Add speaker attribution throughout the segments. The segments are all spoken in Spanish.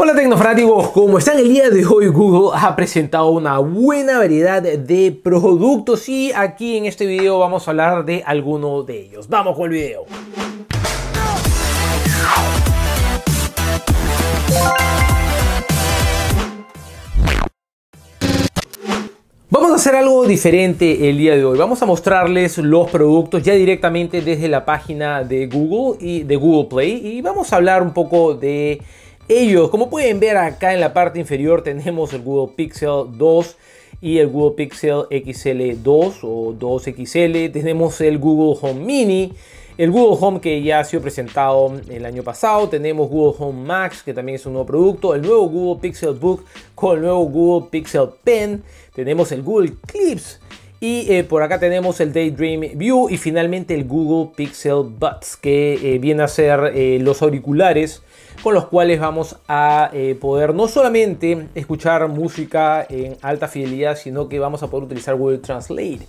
Speaker 1: Hola tecnofráticos, ¿cómo están? El día de hoy Google ha presentado una buena variedad de productos y aquí en este video vamos a hablar de alguno de ellos. ¡Vamos con el video! Vamos a hacer algo diferente el día de hoy. Vamos a mostrarles los productos ya directamente desde la página de Google y de Google Play y vamos a hablar un poco de ellos. Como pueden ver acá en la parte inferior tenemos el Google Pixel 2 y el Google Pixel XL 2 o 2XL. Tenemos el Google Home Mini. El Google Home que ya ha sido presentado el año pasado. Tenemos Google Home Max que también es un nuevo producto. El nuevo Google Pixel Book con el nuevo Google Pixel Pen. Tenemos el Google Clips. Y eh, por acá tenemos el Daydream View y finalmente el Google Pixel Buds que eh, viene a ser eh, los auriculares con los cuales vamos a eh, poder no solamente escuchar música en alta fidelidad, sino que vamos a poder utilizar Google Translate.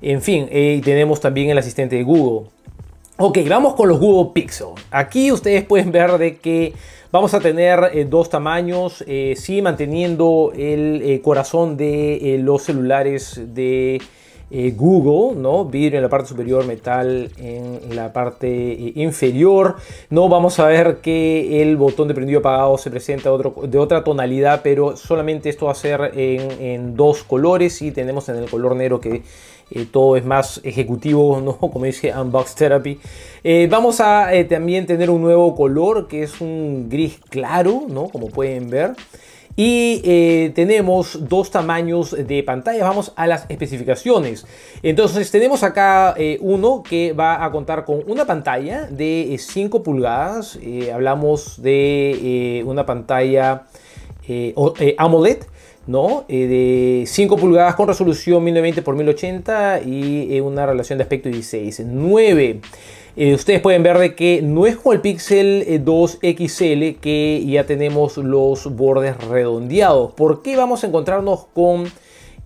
Speaker 1: En fin, eh, tenemos también el asistente de Google. Ok, vamos con los Google Pixel. Aquí ustedes pueden ver de que vamos a tener eh, dos tamaños, eh, sí manteniendo el corazón de los celulares de eh, Google, ¿no? Vidrio en la parte superior, metal en la parte eh, inferior, ¿no? Vamos a ver que el botón de prendido apagado se presenta de otra tonalidad, pero solamente esto va a ser en, dos colores y tenemos en el color negro que eh, todo es más ejecutivo, ¿no? como dice Unbox Therapy. vamos a también tener un nuevo color que es un gris claro, ¿no? como pueden ver y eh, tenemos dos tamaños de pantalla. Vamos a las especificaciones. Entonces tenemos acá eh, uno que va a contar con una pantalla de 5 eh, pulgadas. hablamos de una pantalla AMOLED. ¿no? de 5 pulgadas con resolución 1090 x 1080 y una relación de aspecto 16, 9. Eh, ustedes pueden ver de que no es como el Pixel 2 eh, XL que ya tenemos los bordes redondeados. ¿Por qué vamos a encontrarnos con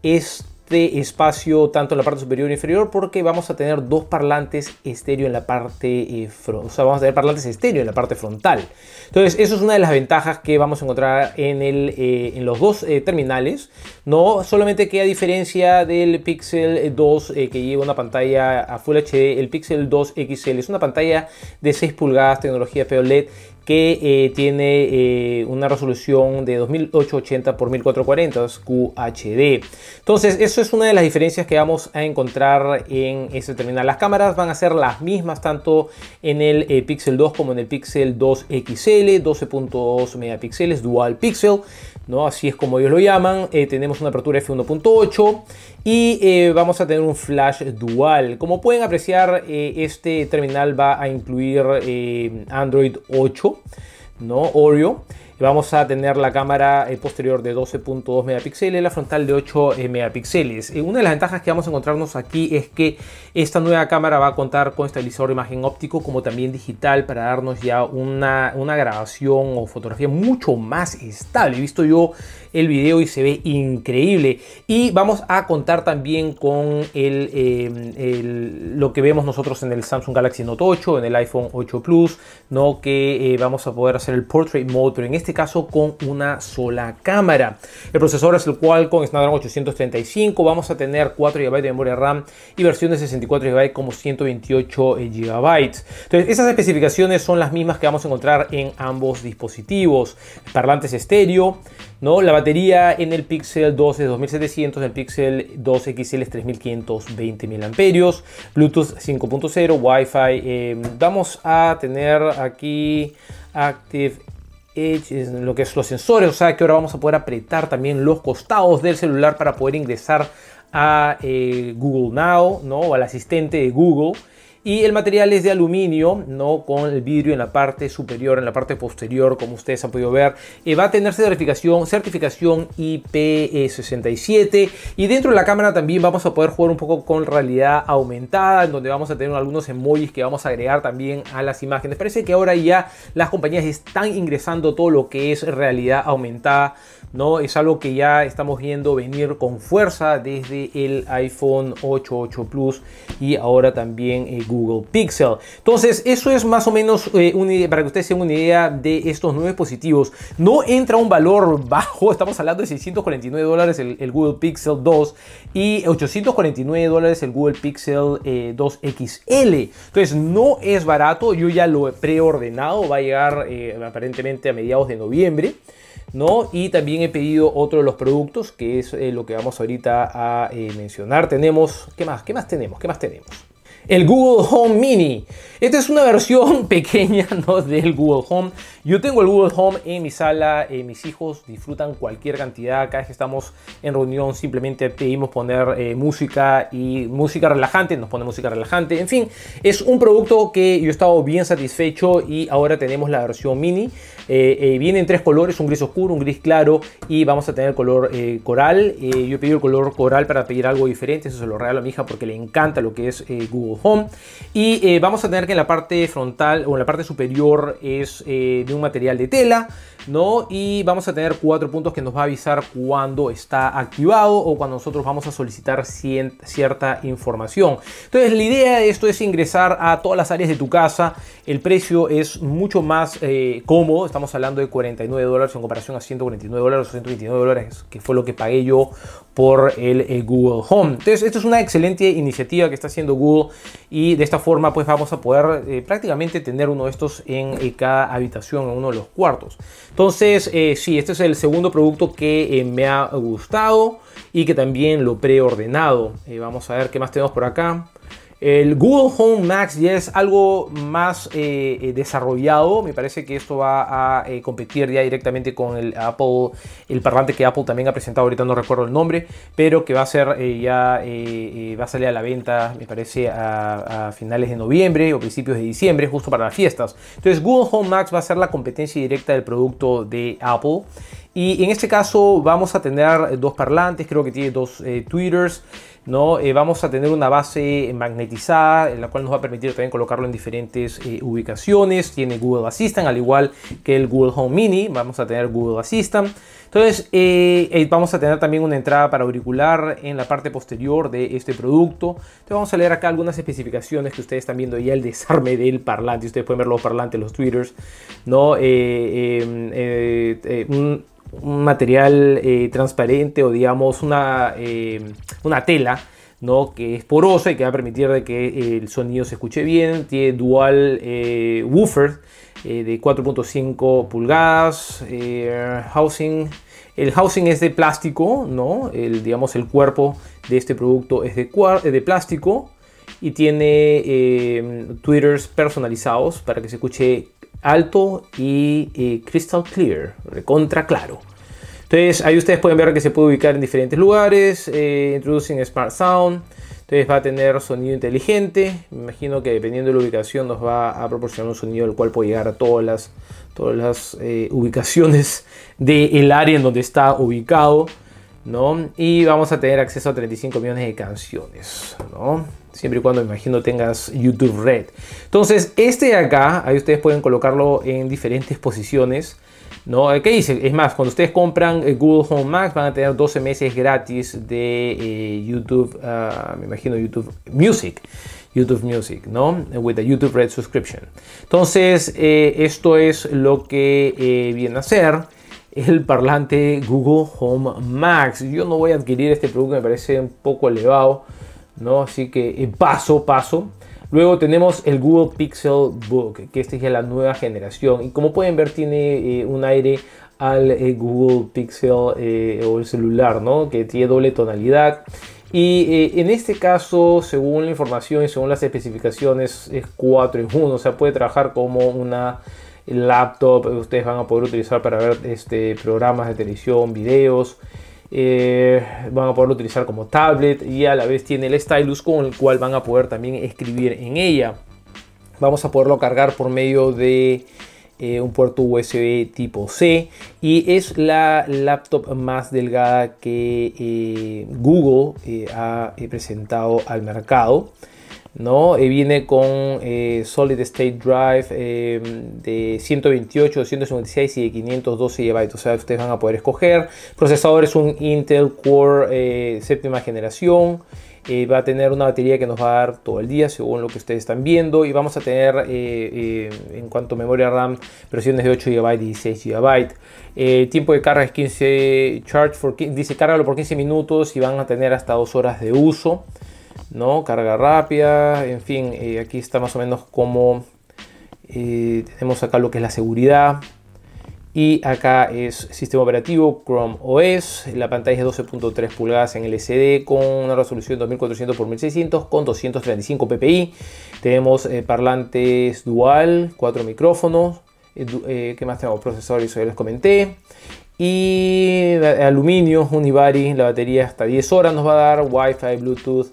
Speaker 1: esto? Este espacio tanto en la parte superior e inferior porque vamos a tener dos parlantes estéreo en la parte eh, vamos a tener parlantes estéreo en la parte frontal. Entonces, eso es una de las ventajas que vamos a encontrar en, el, eh, en los dos eh, terminales, no solamente que a diferencia del Pixel 2 eh, que lleva una pantalla a Full HD, el Pixel 2 XL es una pantalla de 6 pulgadas, tecnología POLED que eh, tiene eh, una resolución de 2880 x 1440 QHD. Entonces, eso es una de las diferencias que vamos a encontrar en este terminal. Las cámaras van a ser las mismas tanto en el eh, Pixel 2 como en el Pixel 2 XL, 12.2 megapíxeles, dual pixel. ¿no? Así es como ellos lo llaman. tenemos una apertura f1.8 y vamos a tener un flash dual. Como pueden apreciar, este terminal va a incluir Android 8. ¿no? Oreo. Vamos a tener la cámara eh, posterior de 12.2 megapíxeles, la frontal de 8 eh, megapíxeles. Eh, una de las ventajas que vamos a encontrarnos aquí es que esta nueva cámara va a contar con estabilizador de imagen óptico como también digital para darnos ya una, grabación o fotografía mucho más estable. He visto yo el video y se ve increíble. Y vamos a contar también con el, lo que vemos nosotros en el Samsung Galaxy Note 8, en el iPhone 8 Plus, ¿no? que vamos a poder hacer el Portrait Mode, en este este caso con una sola cámara. El procesador es el cual con Snapdragon 835, vamos a tener 4 GB de memoria RAM y versión de 64 GB como 128 GB. Entonces, esas especificaciones son las mismas que vamos a encontrar en ambos dispositivos. Parlantes estéreo, ¿no? La batería en el Pixel 2 es 2700, en el Pixel 2 XL es 3520 amperios Bluetooth 5.0, Wi-Fi. Eh, vamos a tener aquí Active lo que es los sensores, o sea que ahora vamos a poder apretar también los costados del celular para poder ingresar a eh, Google Now, ¿no? O al asistente de Google y el material es de aluminio, ¿no? Con el vidrio en la parte superior, en la parte posterior, como ustedes han podido ver. Eh, va a tener certificación, certificación IP67 e y dentro de la cámara también vamos a poder jugar un poco con realidad aumentada, en donde vamos a tener algunos emojis que vamos a agregar también a las imágenes. Parece que ahora ya las compañías están ingresando todo lo que es realidad aumentada ¿no? Es algo que ya estamos viendo venir con fuerza desde el iPhone 8, 8 Plus y ahora también el eh, Google Pixel. Entonces, eso es más o menos eh, para que ustedes tengan una idea de estos nueve dispositivos. No entra un valor bajo, estamos hablando de 649 dólares el, Google Pixel 2 y eh, 849 dólares el Google Pixel 2 XL. Entonces, no es barato, yo ya lo he preordenado, va a llegar aparentemente a mediados de noviembre. ¿no? Y también he pedido otro de los productos, que es eh, lo que vamos ahorita a eh, mencionar. Tenemos, ¿qué más? ¿Qué más tenemos? ¿Qué más tenemos? el Google Home Mini. Esta es una versión pequeña del Google Home. Yo tengo el Google Home en mi sala, eh, mis hijos disfrutan cualquier cantidad. Cada vez que estamos en reunión simplemente pedimos poner eh, música y música relajante, nos pone música relajante. En fin, es un producto que yo he estado bien satisfecho y ahora tenemos la versión mini. Eh, viene en tres colores, un gris oscuro, un gris claro y vamos a tener el color coral. yo he pedido el color coral para pedir algo diferente, eso se lo regalo a mi hija porque le encanta lo que es Google Home. Y eh, vamos a tener que en la parte frontal o en la parte superior es eh, de un material de tela. ¿no? Y vamos a tener cuatro puntos que nos va a avisar cuando está activado o cuando nosotros vamos a solicitar cierta información. Entonces la idea de esto es ingresar a todas las áreas de tu casa. El precio es mucho más eh, cómodo. Estamos hablando de 49 dólares en comparación a 149 dólares o 129 dólares que fue lo que pagué yo por el eh, Google Home. Entonces esto es una excelente iniciativa que está haciendo Google y de esta forma pues vamos a poder eh, prácticamente tener uno de estos en cada habitación, en uno de los cuartos. Entonces, eh, sí, este es el segundo producto que eh, me ha gustado y que también lo preordenado. Eh, vamos a ver qué más tenemos por acá. El Google Home Max ya es algo más eh, eh, desarrollado. Me parece que esto va a eh, competir ya directamente con el Apple, el parlante que Apple también ha presentado, ahorita no recuerdo el nombre, pero que va a ser ya, va a salir a la venta, me parece, a, a, finales de noviembre o principios de diciembre, justo para las fiestas. Entonces Google Home Max va a ser la competencia directa del producto de Apple. Y en este caso vamos a tener eh, dos parlantes, creo que tiene dos eh, tweeters, ¿no? Eh, vamos a tener una base magnetizada, en la cual nos va a permitir también colocarlo en diferentes ubicaciones. Tiene Google Assistant, al igual que el Google Home Mini, vamos a tener Google Assistant. Entonces eh, eh, vamos a tener también una entrada para auricular en la parte posterior de este producto. Entonces vamos a leer acá algunas especificaciones que ustedes están viendo ya el desarme del parlante. Ustedes pueden ver los parlantes, los tweeters, ¿no? Eh, em, un, material transparente o digamos una, una tela que es porosa y que va a permitir que eh, el sonido se escuche bien. Tiene dual eh, woofer eh, de 4.5 pulgadas, housing. El housing es de plástico, El, digamos, el cuerpo de este producto es de, de plástico y tiene tweeters personalizados para que se escuche alto y crystal clear, recontra claro. Entonces ahí ustedes pueden ver que se puede ubicar en diferentes lugares, eh, Smart Sound, entonces va a tener sonido inteligente, me imagino que dependiendo de la ubicación nos va a proporcionar un sonido el cual puede llegar a todas las, todas las eh, ubicaciones del área en donde está ubicado. Y vamos a tener acceso a 35 millones de canciones, Siempre y cuando, me imagino, tengas YouTube Red. Entonces, este de acá, ahí ustedes pueden colocarlo en diferentes posiciones. ¿no? Eh, ¿Qué dice? Es más, cuando ustedes compran eh, Google Home Max van a tener 12 meses gratis de eh, YouTube, ah, me imagino YouTube Music. YouTube Music, ¿no? With a YouTube Red Subscription. Entonces, esto es lo que viene a ser el parlante Google Home Max. Yo no voy a adquirir este producto, me parece un poco elevado, ¿no? Así que paso, paso. Luego tenemos el Google Pixel Book, que esta es ya la nueva generación. Y como pueden ver, tiene eh, un aire al eh, Google Pixel eh, o el celular, ¿no? Que tiene doble tonalidad. Y en este caso, según la información y según las especificaciones, es 4 en 1. O sea, puede trabajar como una laptop. Ustedes van a poder utilizar para ver este, programas de televisión, videos. Eh, van a poder utilizar como tablet y a la vez tiene el stylus con el cual van a poder también escribir en ella. Vamos a poderlo cargar por medio de eh, un puerto USB tipo C y es la laptop más delgada que eh, Google ha presentado al mercado viene con eh, Solid State Drive eh, de 128, 256 y de 512 GB. O sea, ustedes van a poder escoger. Procesador es un Intel Core eh, séptima generación. va a tener una batería que nos va a dar todo el día según lo que ustedes están viendo y vamos a tener en cuanto a memoria RAM versiones de 8 GB y 16 GB tiempo de carga es 15 charge dice cárgalo por 15 minutos y van a tener hasta 2 horas de uso ¿no? Carga rápida, en fin, eh, aquí está más o menos como eh, tenemos acá lo que es la seguridad. Y acá es sistema operativo Chrome OS, la pantalla es 12.3 pulgadas en LCD con una resolución 2400x1600 con 235 ppi. Tenemos eh, parlantes dual, cuatro micrófonos, ¿qué más tenemos? eso ya les comenté. Y aluminio, univari, la batería hasta 10 horas nos va a dar, Wi-Fi, Bluetooth,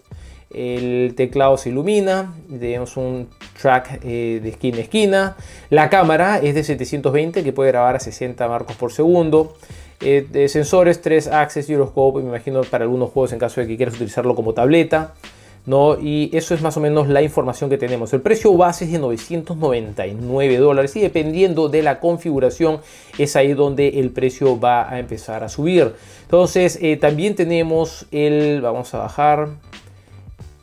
Speaker 1: el teclado se ilumina, tenemos un track eh, de esquina a esquina, la cámara es de 720 que puede grabar a 60 marcos por segundo, eh, de sensores 3 axis, gyroscope, me imagino para algunos juegos en caso de que quieras utilizarlo como tableta, ¿no? y eso es más o menos la información que tenemos. El precio base es de 999 dólares y dependiendo de la configuración es ahí donde el precio va a empezar a subir. Entonces eh, también tenemos el, vamos a bajar,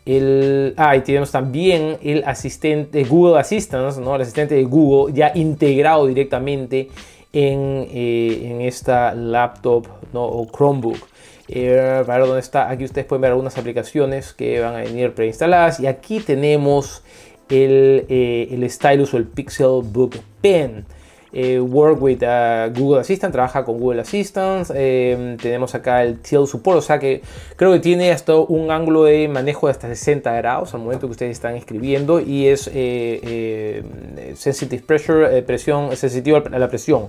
Speaker 1: el, ah, y tenemos también el asistente eh, Google Assistant, ¿no? el asistente de Google ya integrado directamente en, eh, esta laptop ¿no? o Chromebook. Eh, dónde está, aquí ustedes pueden ver algunas aplicaciones que van a venir preinstaladas y aquí tenemos el, el stylus o el Pixel Book Pen. Eh, work with uh, Google Assistant, trabaja con Google Assistant. Eh, tenemos acá el Tilt Support, o sea que creo que tiene hasta un ángulo de manejo de hasta 60 grados al momento que ustedes están escribiendo y es eh, sensitive pressure, presión, sensitiva a la presión.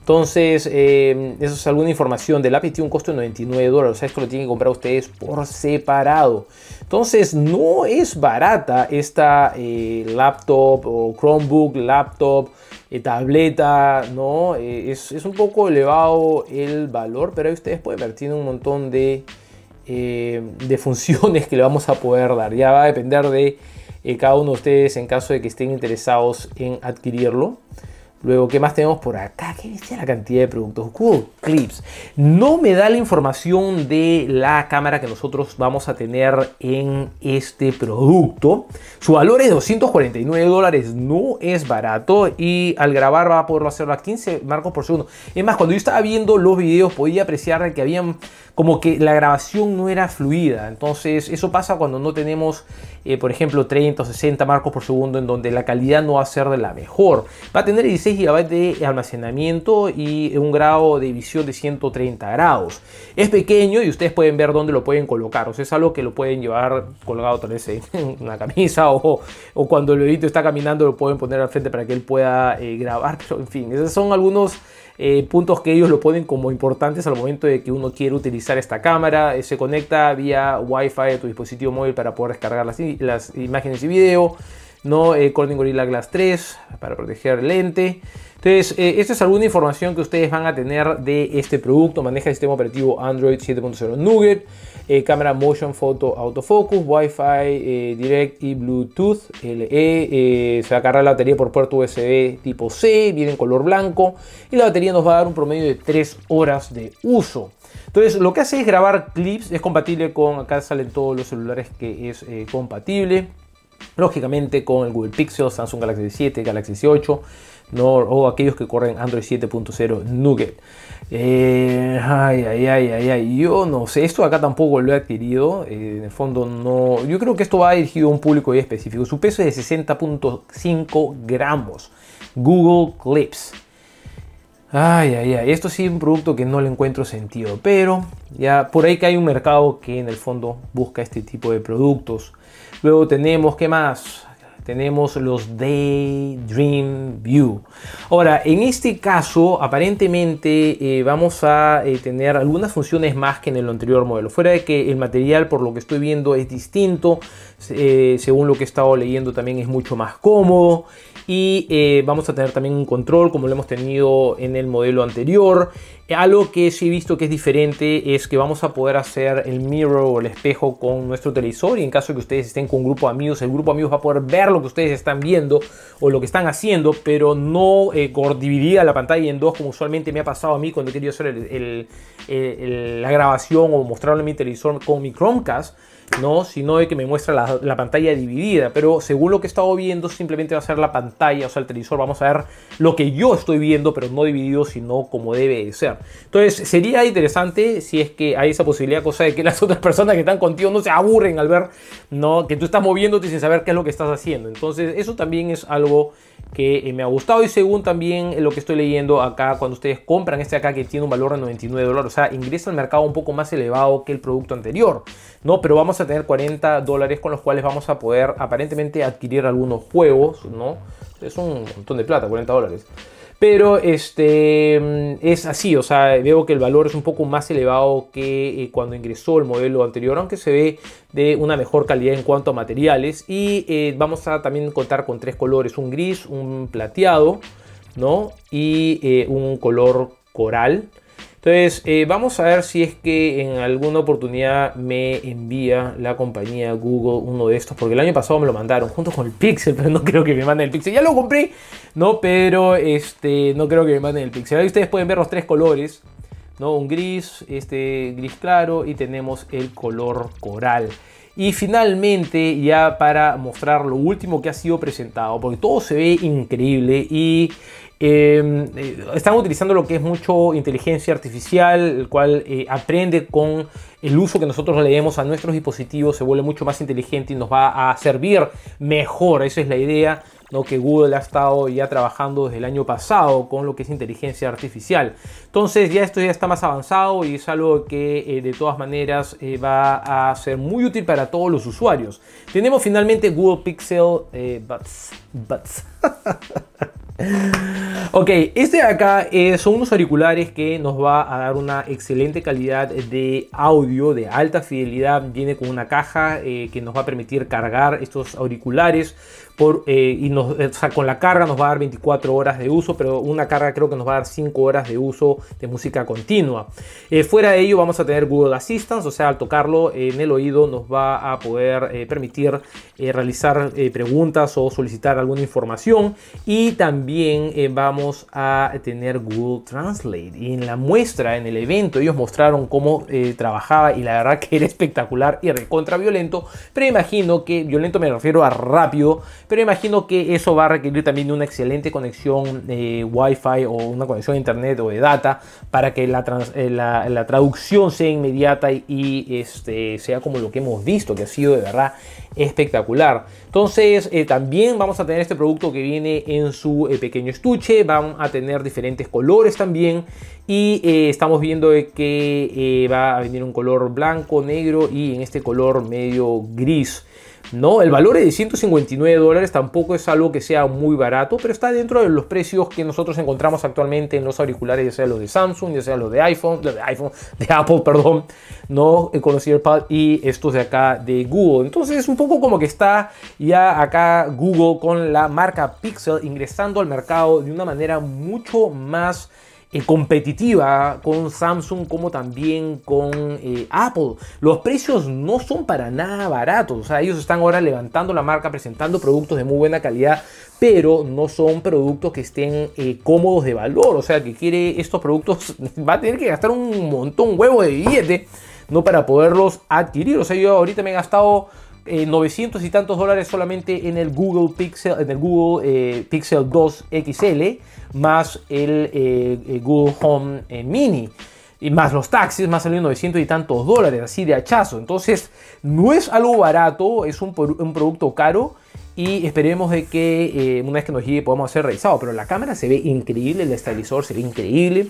Speaker 1: Entonces, eso es alguna información. del lápiz tiene un costo de 99 dólares. O sea, esto lo tienen que comprar ustedes por separado. Entonces, no es barata esta laptop o Chromebook, laptop. Eh, tableta, ¿no? Eh, es, un poco elevado el valor, pero ustedes pueden ver, tiene un montón de, eh, de funciones que le vamos a poder dar. Ya va a depender de cada uno de ustedes en caso de que estén interesados en adquirirlo. Luego, ¿qué más tenemos por acá? ¿Qué dice la cantidad de productos? Cool Clips. No me da la información de la cámara que nosotros vamos a tener en este producto. Su valor es 249 dólares. No es barato. Y al grabar va a poderlo hacerlo a 15 marcos por segundo. Es más, cuando yo estaba viendo los videos podía apreciar que habían como que la grabación no era fluida. Entonces eso pasa cuando no tenemos, eh, por ejemplo, 30 o 60 marcos por segundo en donde la calidad no va a ser de la mejor. Va a tener 16 GB de almacenamiento y un grado de visión de 130 grados. Es pequeño y ustedes pueden ver dónde lo pueden colocar. O sea, es algo que lo pueden llevar colgado tal vez en una camisa o, o cuando el bebito está caminando lo pueden poner al frente para que él pueda eh, grabar. Pero en fin, esos son algunos... Eh, puntos que ellos lo ponen como importantes al momento de que uno quiere utilizar esta cámara. Eh, se conecta vía Wi-Fi a tu dispositivo móvil para poder descargar las, las imágenes y video. ¿no? Eh, Corning Gorilla Glass 3 para proteger el lente. Entonces, eh, esta es alguna información que ustedes van a tener de este producto. Maneja el sistema operativo Android 7.0 Nougat, eh, cámara Motion Photo Autofocus, Wi-Fi eh, Direct y Bluetooth LE. se va a cargar la batería por puerto USB tipo C, viene en color blanco y la batería nos va a dar un promedio de 3 horas de uso. Entonces, lo que hace es grabar clips, es compatible con, acá salen todos los celulares que es compatible. Lógicamente con el Google Pixel, Samsung Galaxy 7, Galaxy 8 o aquellos que corren Android 7.0 Nougat. Eh, ay, ay, ay, ay, yo no sé, esto acá tampoco lo he adquirido, eh, en el fondo no, yo creo que esto va dirigido a un público ahí específico, su peso es de 60.5 gramos, Google Clips. Ay, ay, ay, esto sí es un producto que no le encuentro sentido, pero ya por ahí que hay un mercado que en el fondo busca este tipo de productos Luego tenemos, ¿qué más? Tenemos los Daydream View. Ahora, en este caso, aparentemente eh, vamos a eh, tener algunas funciones más que en el anterior modelo. Fuera de que el material, por lo que estoy viendo, es distinto. Eh, según lo que he estado leyendo, también es mucho más cómodo y eh, vamos a tener también un control como lo hemos tenido en el modelo anterior. Eh, algo que sí he visto que es diferente es que vamos a poder hacer el mirror o el espejo con nuestro televisor y en caso de que ustedes estén con un grupo de amigos, el grupo de amigos va a poder ver lo que ustedes están viendo o lo que están haciendo, pero no eh, dividida la pantalla en dos como usualmente me ha pasado a mí cuando he querido hacer la grabación o mostrarlo en mi televisor con mi Chromecast ¿no? sino de que me muestra la, pantalla dividida. Pero según lo que he estado viendo, simplemente va a ser la pantalla, o sea, el televisor. Vamos a ver lo que yo estoy viendo, pero no dividido, sino como debe de ser. Entonces, sería interesante si es que hay esa posibilidad, cosa de que las otras personas que están contigo no se aburren al ver ¿no? que tú estás moviéndote sin saber qué es lo que estás haciendo. Entonces, eso también es algo que eh, me ha gustado y según también eh, lo que estoy leyendo acá, cuando ustedes compran este acá que tiene un valor de 99 dólares, o sea, ingresa al mercado un poco más elevado que el producto anterior, ¿no? Pero vamos a tener 40 dólares con los cuales vamos a poder aparentemente adquirir algunos juegos, ¿no? Es un montón de plata, 40 dólares. Pero este, mm, es así, o sea, veo que el valor es un poco más elevado que eh, cuando ingresó el modelo anterior, aunque se ve de una mejor calidad en cuanto a materiales. Y eh, vamos a también contar con tres colores, un gris, un plateado, ¿no? Y eh, un color coral. Entonces, eh, vamos a ver si es que en alguna oportunidad me envía la compañía Google uno de estos, porque el año pasado me lo mandaron junto con el Pixel, pero no creo que me manden el Pixel. Ya lo compré, no, pero este, no creo que me manden el Pixel. Ahí ustedes pueden ver los tres colores, ¿no? Un gris, este gris claro y tenemos el color coral. Y finalmente, ya para mostrar lo último que ha sido presentado, porque todo se ve increíble y em, eh, están utilizando lo que es mucho inteligencia artificial, el cual eh, aprende con el uso que nosotros le demos a nuestros dispositivos, se vuelve mucho más inteligente y nos va a servir mejor, esa es la idea, que Google ha estado ya trabajando desde el año pasado con lo que es inteligencia artificial. Entonces ya esto ya está más avanzado y es algo que eh, de todas maneras eh, va a ser muy útil para todos los usuarios. Tenemos finalmente Google Pixel eh, Buds. Ok, este de acá son unos auriculares que nos va a dar una excelente calidad de audio de alta fidelidad. Viene con una caja que nos va a permitir cargar estos auriculares por, eh, y eh, con la carga nos va a dar 24 horas de uso, pero una carga creo que nos va a dar 5 horas de uso de música continua. Eh, fuera de ello vamos a tener Google Assistance, o sea, al tocarlo en el oído nos va a poder permitir realizar preguntas o solicitar alguna información. Y también vamos a tener Google Translate. Y en la muestra, en el evento, ellos mostraron cómo trabajaba y la verdad que era espectacular y recontra violento, pero imagino que violento me refiero a rápido pero imagino que eso va a requerir también una excelente conexión eh, Wi-Fi o una conexión a internet o de data para que la, eh, traducción sea inmediata y, este, sea como lo que hemos visto, que ha sido de verdad espectacular. Entonces, eh, también vamos a tener este producto que viene en su pequeño estuche, van a tener diferentes colores también y estamos viendo que va a venir un color blanco, negro y en este color medio gris. ¿no? El valor de 159 dólares tampoco es algo que sea muy barato, pero está dentro de los precios que nosotros encontramos actualmente en los auriculares, ya sea los de Samsung, ya sea los de iPhone, de iPhone, de Apple, perdón, ¿no? Eh, con los AirPods y estos de acá de Google. Entonces es un poco como que está ya acá Google con la marca Pixel ingresando al mercado de una manera mucho más eh, competitiva con Samsung como también con eh, Apple. Los precios no son para nada baratos. O sea, ellos están ahora levantando la marca, presentando productos de muy buena calidad, pero no son productos que estén eh, cómodos de valor. O sea, que quiere estos productos va a tener que gastar un montón huevo de billete no para poderlos adquirir. O sea, yo ahorita me he gastado 900 eh, y tantos dólares solamente en el Google Pixel, en el Google eh, Pixel 2 XL, más el eh, Google Home Mini, y más los taxis, más salió 900 y tantos dólares, así de hachazo. Entonces, no es algo barato, es un, un producto caro. Y esperemos de que una vez que nos llegue podamos hacer revisado. Pero la cámara se ve increíble, el estabilizador se ve increíble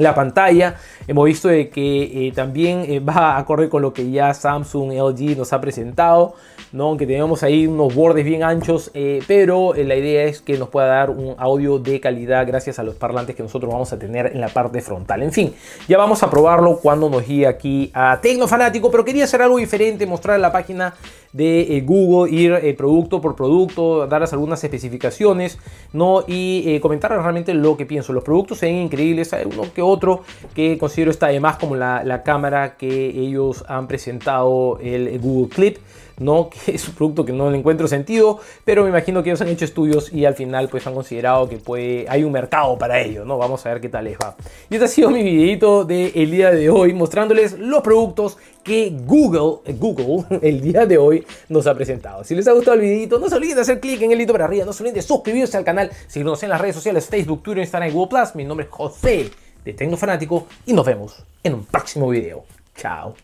Speaker 1: la pantalla. Hemos visto de que eh, también eh, va a correr con lo que ya Samsung LG nos ha presentado, ¿no? aunque tenemos ahí unos bordes bien anchos, eh, pero la idea es que nos pueda dar un audio de calidad gracias a los parlantes que nosotros vamos a tener en la parte frontal. En fin, ya vamos a probarlo cuando nos guíe aquí a Tecnofanático, pero quería hacer algo diferente, mostrar la página de eh, Google, ir eh, producto por producto, darles algunas especificaciones, ¿no? Y eh, comentar realmente lo que pienso. Los productos se ven increíbles, hay uno que otro que considero está además como la, la cámara que ellos han presentado, el Google Clip ¿no? Que es un producto que no le encuentro sentido, pero me imagino que ellos han hecho estudios y al final pues han considerado que puede, hay un mercado para ello, ¿no? Vamos a ver qué tal les va. Y este ha sido mi videito del día de hoy mostrándoles los productos que Google, eh, Google el día de hoy nos ha presentado. Si les ha gustado el videito, no se olviden de hacer clic en el hito para arriba, no se olviden de suscribirse al canal, seguirnos en las redes sociales, Facebook, Twitter, Instagram y Google Plus. Mi nombre es José de Tecnofanático y nos vemos en un próximo video. Chao.